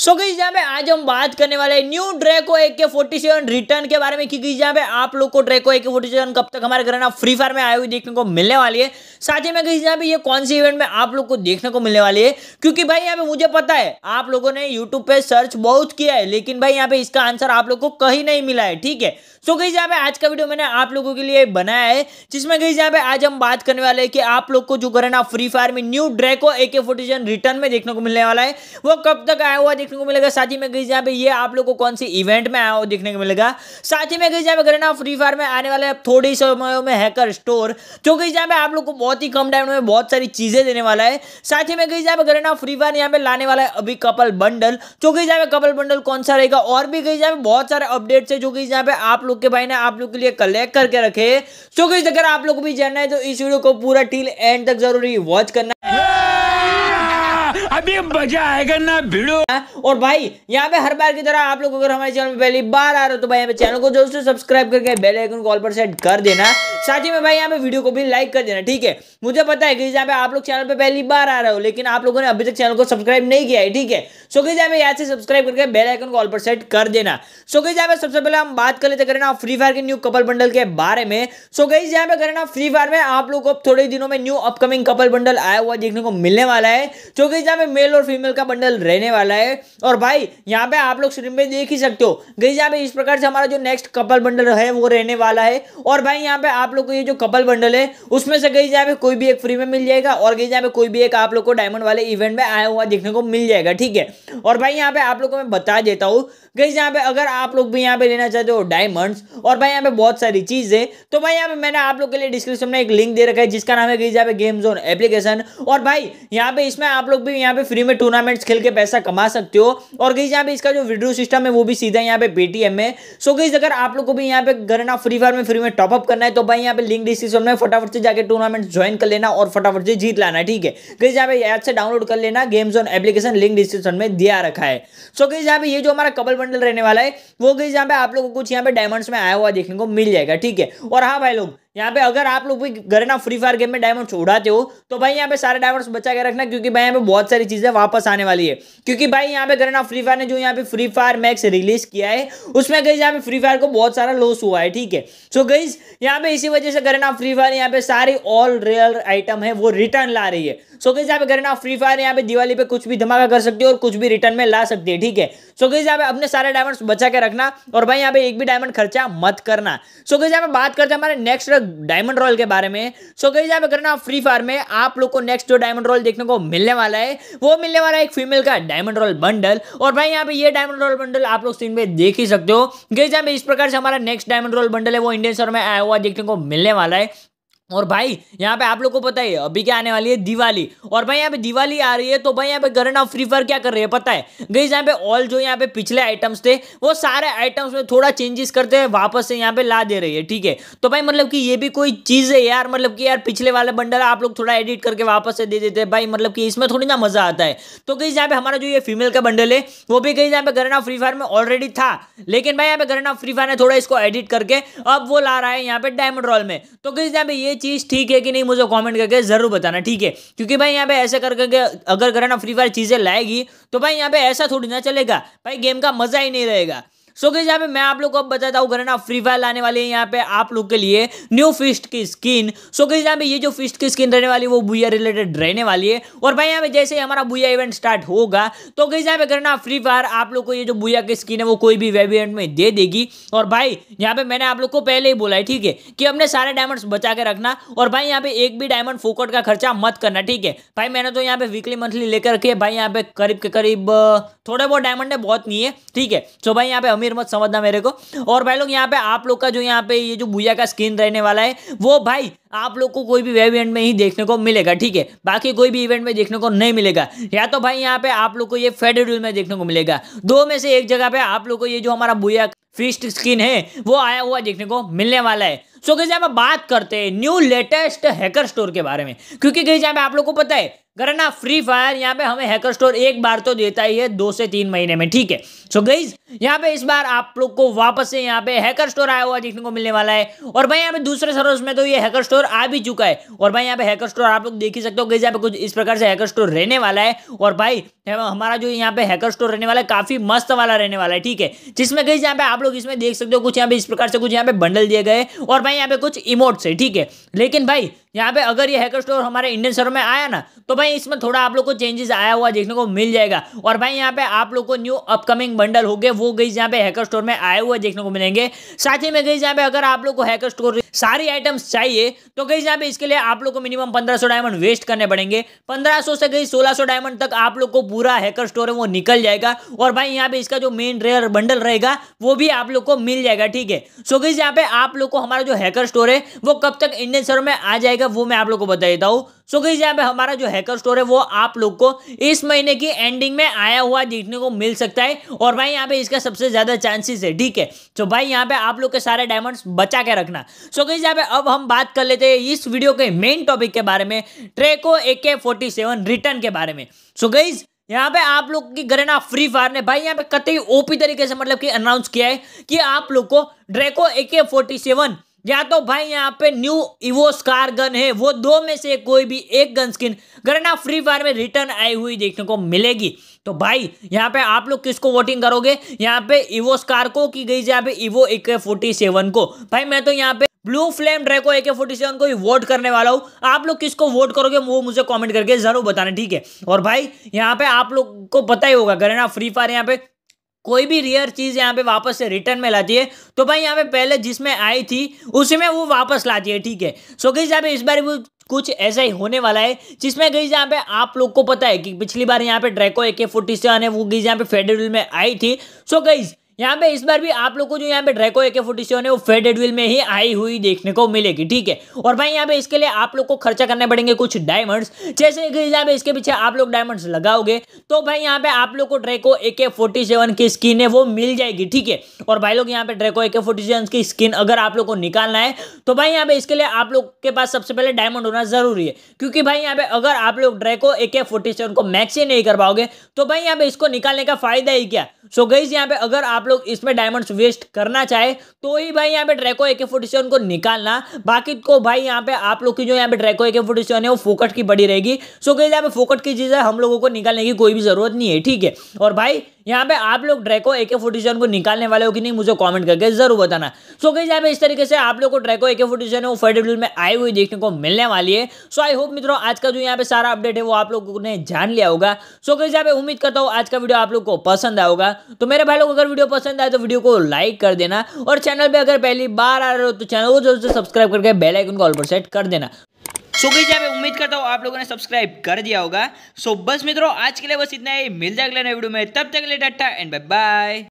सो so, गई जहाँ पे आज हम बात करने वाले हैं न्यू ड्रेको ए के फोर्टी सेवन रिटर्न के बारे में क्योंकि जहाँ पे आप लोग को ड्रेको ए के फोर्टी सेवन कब तक हमारे घर ना फ्री फायर में आए हुए देखने को मिलने वाली है साथ ही में कहीं जहाँ पे ये कौन सी इवेंट में आप लोग को देखने को मिलने वाली है क्योंकि भाई यहाँ पे मुझे पता है आप लोगों ने यूट्यूब पे सर्च बहुत किया है लेकिन भाई यहाँ पे इसका आंसर आप लोग को कहीं नहीं मिला है ठीक है सो so, गई जहाँ पे आज का वीडियो मैंने आप लोगों के लिए बनाया है जिसमें कहीं जहाँ पे आज हम बात करने वाले हैं कि आप लोग को जो घराना फ्री फायर में new Draco A K return में देखने को मिलने वाला है वो कब तक आया हुआ देखने को मिलेगा साथ ही में गई यहाँ पे ये आप लोग को कौन सी इवेंट में आया हो देखने को मिलेगा साथ ही में गई यहाँ पे करना फ्री फायर में आने वाले थोड़े समय में हैकर स्टोर जो गई यहाँ पे आप लोग को बहुत ही कम टाइम में बहुत सारी चीजें देने वाला है साथ ही में गई यहाँ पे करना फ्री फायर यहाँ पे लाने वाला है अभी कपल बंडल जो गई यहाँ पे कपल बंडल कौन सा रहेगा और भी गई यहाँ बहुत सारे अपडेट्स है जो गई यहाँ पे आप लोग के भाई ने आप लोग के लिए कलेक्ट करके रखे जो गई अगर आप लोग भी जानना है तो इस वीडियो को पूरा टील एंड तक जरूरी वॉच करना है अभी मजा आएगा ना भिड़ो और भाई यहाँ पे हर बार की तरह आप लोग अगर हमारे चैनल में पहली बार आ रहे हो तो भाई चैनल को से सब्सक्राइब करके बेल आइकन कॉल पर सेट कर देना साथ ही में भाई यहाँ पे वीडियो को भी लाइक कर देना ठीक है मुझे पता है कि जहाँ पे आप लोग चैनल पे पहली बार आ रहे हो लेकिन आप लोगों ने अभी तक चैनल को सब्सक्राइब नहीं किया है ठीक है सो कि जहाँ पे यहाँ से सब्सक्राइब करके बेल आइकन को ऑल पर सेट कर देना सो कि जहाँ पे सबसे पहले हम बात कर लेते करें फ्री फायर के न्यू कपल बंडल के बारे में सो कहीं जहाँ पे करें फ्री फायर में आप लोग को थोड़े दिनों में न्यू अपकमिंग कपल बंडल आया हुआ देखने को मिलने वाला है जो कि जहाँ पे मेल और फीमेल का बंडल रहने वाला है और भाई यहाँ पे आप लोग स्क्रीन पे देख ही सकते हो गई जहाँ पे इस प्रकार से हमारा जो नेक्स्ट कपल बंडल है वो रहने वाला है और भाई यहाँ पे आप लोग को ये जो कपल बंडल है उसमें से गई जहाँ पे कोई कोई भी एक फ्री में मिल जाएगा और कहीं यहाँ पे कोई भी एक आप लोग को डायमंड वाले इवेंट में आया हुआ देखने को मिल जाएगा ठीक है और भाई यहाँ पे आप लोग को मैं बता देता हूँ कहीं यहाँ पे अगर आप लोग भी यहाँ पे लेना चाहते हो डायमंड्स और भाई यहाँ पे बहुत सारी चीज़ें तो भाई यहाँ पे मैंने आप लोग के लिए डिस्क्रिप्शन में एक लिंक दे रखा है जिसका नाम है कहीं जहाँ पे गेम जोन एप्लीकेशन और भाई यहाँ पे इसमें आप लोग भी यहाँ पे फ्री में टूर्नामेंट्स खेल के पैसा कमा सकते हो और कहीं जहाँ पे इसका जो विड्रो सिस्टम है वो भी सीधा यहाँ पे पेटीएम में सो कहीं अगर आप लोग को भी यहाँ पे करना फ्री फायर में फ्री में टॉपअप करना है तो भाई यहाँ पे लिंक डिस्क्रिप्शन में फटाफट से जाकर टूर्नामेंट ज्वाइन कर लेना और फटाफट से जीत लाना ठीक है गई यहाँ पे ऐप से डाउनलोड कर लेना games zone application link description में दिया रखा है सो कहीं यहाँ पे ये जो हमारा कबल बंडल रहने वाला है वो कहीं यहाँ पे आप लोगों को कुछ यहाँ पे डायमंड्स में आया हुआ देखने को मिल जाएगा ठीक है और हाँ भाई लोग यहाँ पे अगर आप लोग भी घर ना फ्री फायर गेम में डायमंड उड़ाते हो तो भाई यहाँ पे सारे डायमंड्स बचा के रखना क्योंकि भाई यहाँ पे बहुत सारी चीजें वापस आने वाली है क्योंकि भाई यहाँ पे ना फ्री फायर ने जो यहाँ पे फ्री फायर मैक्स रिलीज किया है उसमें गई यहाँ पे फ्री फायर को बहुत सारा लॉस हुआ है ठीक है सो गई यहाँ पे इसी वजह से घर फ्री फायर यहाँ पे सारी ऑल रियल आइटम है वो रिटर्न ला रही है सो कैसे आप घर ना फ्री फायर यहाँ पे दिवाली पे कुछ भी धमाका कर सकती है और कुछ भी रिटर्न में ला सकती है ठीक है सो कैसे आप अपने सारे डायमंड बचा के रखना और भाई यहाँ पे एक भी डायमंड खर्चा मत करना सो कैसे आप बात करते हैं हमारे नेक्स्ट डायमंड रोल के बारे में सो कैसे आप घर करना फ्री फायर में आप लोग को नेक्स्ट जो डायमंड रोल देखने को मिलने वाला है वो मिलने वाला है एक फीमेल का डायमंड रोल बंडल और भाई यहाँ पे ये डायमंड रोल बंडल आप लोग स्क्रीन पे देख ही सकते हो कैसे यहाँ इस प्रकार से हमारा नेक्स्ट डायमंड रोल बंडल है वो इंडियन सर में आया हुआ देखने को मिलने वाला है और भाई यहाँ पे आप लोग को पता ही है अभी क्या आने वाली है दिवाली और भाई यहाँ पे दिवाली आ रही है तो भाई यहाँ पे करंट ऑफ फ्री फायर क्या कर रही है पता है गई यहाँ पे ऑल जो यहाँ पे पिछले आइटम्स थे वो सारे आइटम्स में थोड़ा चेंजेस करते हैं वापस से यहाँ पे ला दे रही है ठीक है तो भाई मतलब कि ये भी कोई चीज़ है यार मतलब कि यार पिछले वाले बंडल आप लोग थोड़ा एडिट करके वापस से दे देते हैं भाई मतलब कि इसमें थोड़ी ना मजा आता है तो गई यहाँ पे हमारा जो ये फीमेल का बंडल है वो भी गई यहाँ पे करंट ऑफ फ्री फायर में ऑलरेडी था लेकिन भाई यहाँ पे करंट ऑफ फ्री फायर ने थोड़ा इसको एडिट करके अब वो ला रहा है यहाँ पे डायमंड रॉल में तो गई यहाँ पे ये चीज़ ठीक है कि नहीं मुझे कॉमेंट करके ज़रूर बताना ठीक है क्योंकि भाई यहाँ पे ऐसे करके अगर करना फ्री फायर चीज़ें लाएगी तो भाई यहाँ पे ऐसा थोड़ी ना चलेगा भाई गेम का मज़ा ही नहीं रहेगा सो so, यहाँ पे मैं आप लोग को अब बताता हूँ घरना फ्री फायर लाने वाली है यहाँ पे आप लोग के लिए न्यू फिस्ट की स्किन सो so, यहाँ पे ये जो फिस्ट की स्किन रहने वाली है वो बुया रिलेटेड रहने वाली है और भाई यहाँ पे जैसे ही हमारा बुया इवेंट स्टार्ट होगा तो कहीं यहाँ पे घरना फ्री फायर आप लोग को ये जो बुया की स्किन है वो कोई भी वेब इवेंट में दे देगी और भाई यहाँ पे मैंने आप लोग को पहले ही बोला है ठीक है कि अपने सारे डायमंड बचा के रखना और भाई यहाँ पे एक भी डायमंड फोकट का खर्चा मत करना ठीक है भाई मैंने तो यहाँ पे वीकली मंथली लेकर के भाई यहाँ पे करीब के करीब थोड़े बहुत डायमंड है बहुत नहीं है ठीक है सो भाई यहाँ पे अमीर मत समझना मेरे को और भाई लोग यहाँ पे आप लोग का जो यहाँ पे ये जो भूया का स्किन रहने वाला है वो भाई आप लोग को कोई भी वेब इवेंट में ही देखने को मिलेगा ठीक है बाकी कोई भी इवेंट में देखने को नहीं मिलेगा या तो भाई यहाँ पे आप लोग को ये फेडरल में देखने को मिलेगा दो में से एक जगह पे आप लोग को ये जो हमारा बुया फिस्ट स्किन है वो आया हुआ देखने को मिलने वाला है सो कहीं जहाँ आप बात करते हैं न्यू लेटेस्ट हैकर स्टोर के बारे में क्योंकि कहीं जहाँ पे आप लोग को पता है करना फ्री फायर यहाँ पे हमें हैकर स्टोर एक बार तो देता ही है दो से तीन महीने में ठीक है सो गईज यहाँ पे इस बार आप लोग को वापस से यहाँ पे हैकर स्टोर आया हुआ देखने को मिलने वाला है और भाई यहाँ पे दूसरे सर्वर्स में तो ये हैकर स्टोर आ भी चुका है और भाई यहाँ पे हैकर स्टोर आप लोग देख ही सकते हो गई यहाँ पे कुछ इस प्रकार से हैकर स्टोर रहने वाला है और भाई हमारा जो यहाँ पे हैकर स्टोर रहने वाला है काफी मस्त वाला रहने वाला है ठीक है जिसमें गई यहाँ पे आप लोग इसमें देख सकते हो कुछ यहाँ पे इस प्रकार से कुछ यहाँ पे बंडल दिए गए और भाई यहाँ पे कुछ इमोट से ठीक है लेकिन भाई यहाँ पे अगर ये हैकर स्टोर हमारे इंडियन सर्वर में आया ना तो भाई इसमें थोड़ा आप लोग को चेंजेस आया हुआ देखने को मिल जाएगा और भाई यहाँ पे आप लोग को न्यू अपकमिंग बंडल हो गए वो गई यहाँ पे हैकर स्टोर में आए हुए देखने को मिलेंगे साथ ही में गई यहाँ पे अगर आप लोग को हैकर स्टोर सारी आइटम्स चाहिए तो गई यहाँ पे इसके लिए आप लोग को मिनिमम पंद्रह डायमंड वेस्ट करने पड़ेंगे पंद्रह से गई सोलह डायमंड तक आप लोग को पूरा हैकर स्टोर है वो निकल जाएगा और भाई यहाँ पे इसका जो मेन रेयर बंडल रहेगा वो भी आप लोग को मिल जाएगा ठीक है सो गई यहाँ पे आप लोग को हमारा जो हैकर स्टोर है वो कब तक इंडियन सर्वर में आ जाएगा वो मैं आप लोग को बता देता हूँ सो गई यहाँ पे हमारा जो हैकर स्टोर है वो आप लोग को इस महीने की एंडिंग में आया हुआ देखने को मिल सकता है और भाई यहाँ पे इसका सबसे ज्यादा चांसेस है ठीक है तो भाई यहाँ पे आप लोग के सारे डायमंड्स बचा के रखना सो गई यहाँ पे अब हम बात कर लेते हैं इस वीडियो के मेन टॉपिक के बारे में ट्रेको ए के फोर्टी सेवन रिटर्न के बारे में सो गई यहाँ पे आप लोग की गणना फ्री फायर ने भाई यहाँ पे कतई ओपी तरीके से मतलब कि अनाउंस किया है कि आप लोग को ड्रेको ए के फोर्टी सेवन या तो भाई यहाँ पे न्यू इवोस कार गन है वो दो में से कोई भी एक गन स्किन गणना फ्री फायर में रिटर्न आई हुई देखने को मिलेगी तो भाई यहाँ पे आप लोग किसको वोटिंग करोगे यहाँ पे इवोस कार को की गई यहाँ पे इवो एक फोर्टी सेवन को भाई मैं तो यहाँ पे blue flame Draco A K forty seven को ही वोट करने वाला हूँ आप लोग किसको वोट करोगे वो मुझे कमेंट करके जरूर बताना ठीक है और भाई यहाँ पे आप लोग को पता ही होगा गरेना फ्री फायर यहाँ पे कोई भी रेयर चीज़ यहाँ पे वापस से रिटर्न में लाती है तो भाई यहाँ पे पहले जिसमें आई थी उसी में वो वापस लाती है ठीक है सो गई यहाँ पे इस बार भी कुछ ऐसा ही होने वाला है जिसमें गई यहाँ पे आप लोग को पता है कि पिछली बार यहाँ पे ड्रैको ए के फोर्टी सेवन है वो गई यहाँ पे फेडरल में आई थी सो गई यहाँ पे इस बार भी आप लोग को जो यहाँ पे ड्रैको एके फोर्टी सेवन है वो फेड एडविल में ही आई हुई देखने को मिलेगी ठीक है और भाई यहाँ पे इसके लिए आप लोग को खर्चा करने पड़ेंगे कुछ डायमंड्स जैसे यहाँ पे इसके पीछे आप लोग डायमंड्स लगाओगे तो भाई यहाँ पे आप लोग को ड्रैको एके फोर्टी सेवन की स्किन है वो मिल जाएगी ठीक है और भाई लोग यहाँ पे ड्रैको एके फोर्टी सेवन की स्किन अगर आप लोग को निकालना है तो भाई यहाँ पे इसके लिए आप लोग के पास सबसे पहले डायमंड होना जरूरी है क्योंकि भाई यहाँ पे अगर आप लोग ड्रैको एके फोर्टी सेवन को मैक्स ही नहीं कर पाओगे तो भाई यहाँ पे इसको निकालने का फायदा ही क्या सो गई यहाँ पे अगर आप आप लोग इसमें डायमंड्स वेस्ट करना चाहे तो ही भाई यहाँ पे ट्रैको एके फोर्टी सेवन को निकालना बाकी को तो भाई यहाँ पे आप लोग की जो यहाँ पे ट्रैको एके फोर्टी सेवन है वो फोकट की बड़ी रहेगी सो कहीं यहाँ पे फोकट की चीज़ है हम लोगों को निकालने की कोई भी ज़रूरत नहीं है ठीक है और भाई यहाँ पे आप लोग ड्रेको एके फोर्टी सेवन को निकालने वाले हो कि नहीं मुझे कमेंट करके जरूर बताना सो कहीं यहाँ पे इस तरीके से आप लोग को ड्रेको एके फोर्टी सेवन वो फर्स्ट में आई हुई देखने को मिलने वाली है सो आई होप मित्रों आज का जो यहाँ पे सारा अपडेट है वो आप लोगों ने जान लिया होगा सो कहीं यहाँ पे उम्मीद करता हूँ आज का वीडियो आप लोग को पसंद आएगा तो मेरे भाई लोग अगर वीडियो पसंद आए तो वीडियो को लाइक कर देना और चैनल पे अगर पहली बार आ रहे हो तो चैनल को जरूर से सब्सक्राइब करके बेल आइकन को ऑल पर सेट कर देना सो गई मैं उम्मीद करता हूँ आप लोगों ने सब्सक्राइब कर दिया होगा सो so, बस मित्रों आज के लिए बस इतना ही मिल जाए अगले नए वीडियो में तब तक के लिए टाटा एंड बाय बाय